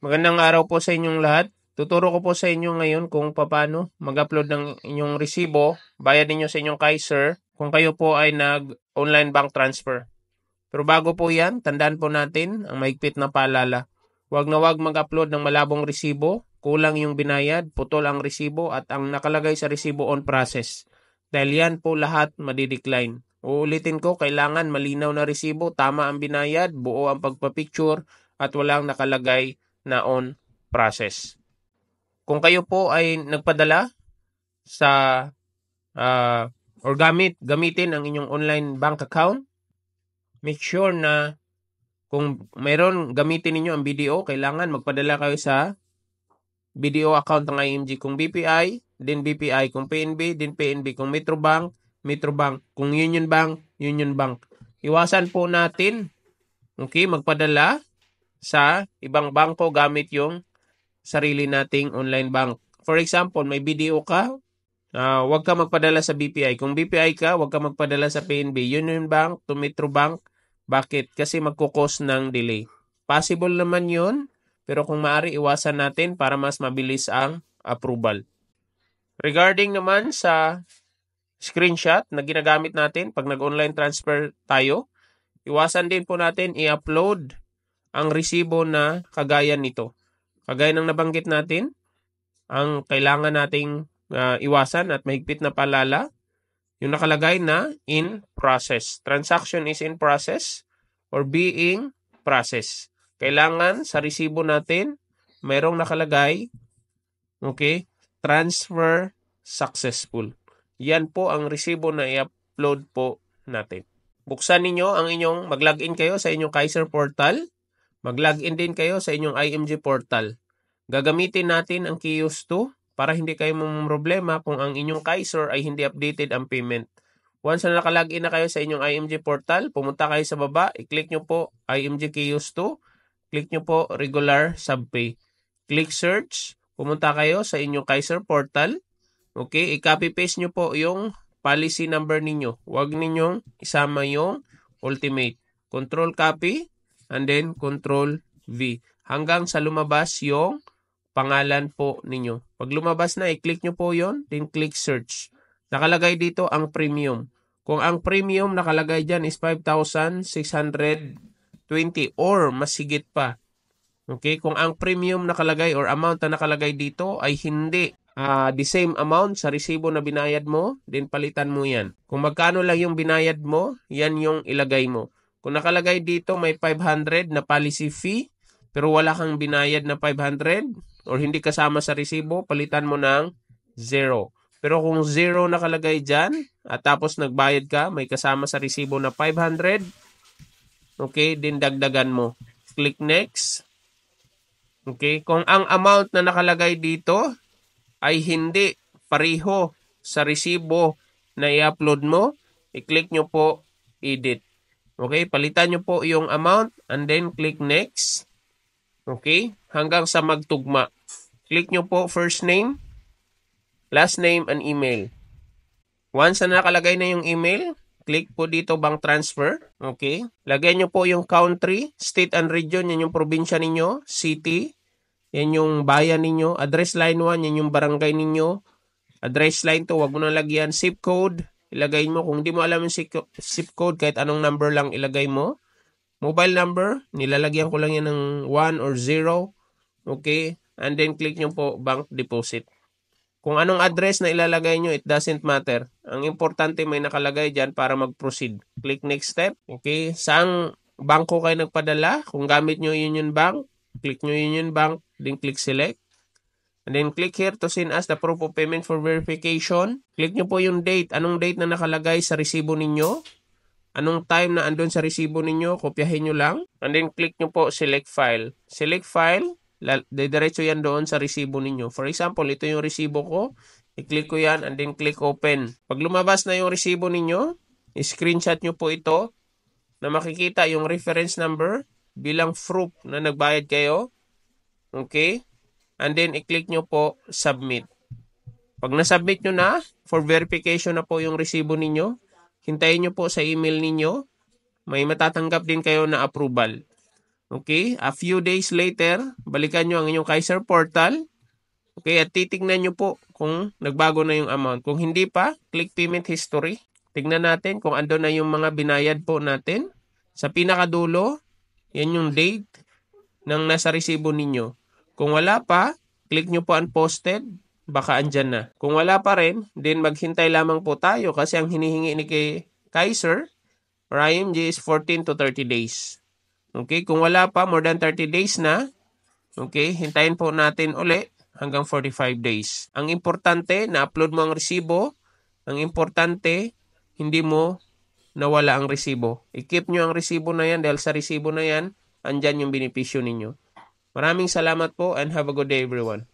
Magandang araw po sa inyong lahat. Tuturo ko po sa inyo ngayon kung paano mag-upload ng inyong resibo, bayad ninyo sa inyong Kaiser kung kayo po ay nag-online bank transfer. Pero bago po yan, tandaan po natin ang mahigpit na paalala. Huwag na huwag mag-upload ng malabong resibo, kulang yung binayad, putol ang resibo at ang nakalagay sa resibo on process. Dahil yan po lahat madidecline. Uulitin ko, kailangan malinaw na resibo, tama ang binayad, buo ang pagpapicture at walang nakalagay na on process. Kung kayo po ay nagpadala sa uh, or gamit gamitin ang inyong online bank account, make sure na kung mayroon gamitin niyo ang BDO, kailangan magpadala kayo sa BDO account ng IMG kung BPI, din BPI kung PNB, din PNB kung Metrobank, Metrobank kung Union Bank, Union Bank. Iwasan po natin okay, magpadala sa ibang bangko gamit yung sarili nating online bank. For example, may BDO ka, uh, wag ka magpadala sa BPI. Kung BPI ka, huwag ka magpadala sa PNB, Union Bank, to Metro Bank. Bakit? Kasi magkukos ng delay. Possible naman yun, pero kung maaari iwasan natin para mas mabilis ang approval. Regarding naman sa screenshot na ginagamit natin pag nag-online transfer tayo, iwasan din po natin i-upload ang resibo na kagaya nito. Kagaya ng nabanggit natin, ang kailangan nating uh, iwasan at mahigpit na palala, yung nakalagay na in process. Transaction is in process or being process. Kailangan sa resibo natin, mayroong nakalagay, okay, transfer successful. Yan po ang resibo na i-upload po natin. Buksan ninyo ang inyong, mag-login kayo sa inyong Kaiser portal. Mag-login din kayo sa inyong IMG portal. Gagamitin natin ang Kios 2 para hindi kayo problema kung ang inyong Kaiser ay hindi updated ang payment. Once na nakalagin na kayo sa inyong IMG portal, pumunta kayo sa baba, i-click nyo po IMG Kios 2, click nyo po regular subpay. Click search, pumunta kayo sa inyong Kaiser portal. Okay, i-copy paste nyo po yung policy number ninyo. Huwag ninyong isama yung ultimate. Control copy, and then Control V hanggang sa lumabas yung pangalan po ninyo. Pag lumabas na, i-click nyo po yon then click search. Nakalagay dito ang premium. Kung ang premium nakalagay dyan is 5,620 or mas higit pa. Okay, kung ang premium nakalagay or amount na nakalagay dito ay hindi uh, the same amount sa resibo na binayad mo, then palitan mo yan. Kung magkano lang yung binayad mo, yan yung ilagay mo. Kung nakalagay dito may 500 na policy fee, pero wala kang binayad na 500 or hindi kasama sa resibo, palitan mo ng 0. Pero kung 0 nakalagay dyan at tapos nagbayad ka, may kasama sa resibo na 500, okay, din dagdagan mo. Click next. Okay, kung ang amount na nakalagay dito ay hindi pareho sa resibo na i-upload mo, i-click nyo po edit. Okay, palitan nyo po yung amount and then click next. Okay, hanggang sa magtugma. Click nyo po first name, last name, and email. Once na nakalagay na yung email, click po dito bank transfer. Okay, lagay nyo po yung country, state and region, yan yung probinsya ninyo, city, yan yung bayan ninyo, address line 1, yan yung barangay ninyo, address line 2, wag mo na lagyan, zip code, ilagay mo. Kung di mo alam yung zip code, kahit anong number lang ilagay mo. Mobile number, nilalagyan ko lang yan ng 1 or 0. Okay? And then click nyo po bank deposit. Kung anong address na ilalagay nyo, it doesn't matter. Ang importante may nakalagay dyan para mag-proceed. Click next step. Okay? Saang bangko kayo nagpadala? Kung gamit nyo Union Bank, click nyo Union Bank, then click select. And then click here to send us the proof of payment for verification. Click nyo po yung date. Anong date na nakalagay sa resibo ninyo. Anong time na andun sa resibo ninyo. Kopyahin nyo lang. And then click nyo po select file. Select file. Didiretso yan doon sa resibo ninyo. For example, ito yung resibo ko. I-click ko yan and then click open. Pag lumabas na yung resibo ninyo, screenshot nyo po ito na makikita yung reference number bilang proof na nagbayad kayo. Okay? and then i-click nyo po submit. Pag na-submit nyo na, for verification na po yung resibo ninyo, hintayin nyo po sa email ninyo, may matatanggap din kayo na approval. Okay, a few days later, balikan nyo ang inyong Kaiser portal. Okay, at titignan nyo po kung nagbago na yung amount. Kung hindi pa, click payment history. Tignan natin kung ando na yung mga binayad po natin. Sa pinakadulo, yan yung date ng nasa resibo ninyo. Kung wala pa, click nyo po posted, baka andyan na. Kung wala pa rin, then maghintay lamang po tayo kasi ang hinihingi ni kay Kaiser or IMG is 14 to 30 days. Okay, kung wala pa, more than 30 days na, okay, hintayin po natin uli hanggang 45 days. Ang importante, na-upload mo ang resibo. Ang importante, hindi mo nawala ang resibo. I-keep nyo ang resibo na yan dahil sa resibo na yan, andyan yung benepisyo ninyo. Maraming salamat po and have a good day everyone.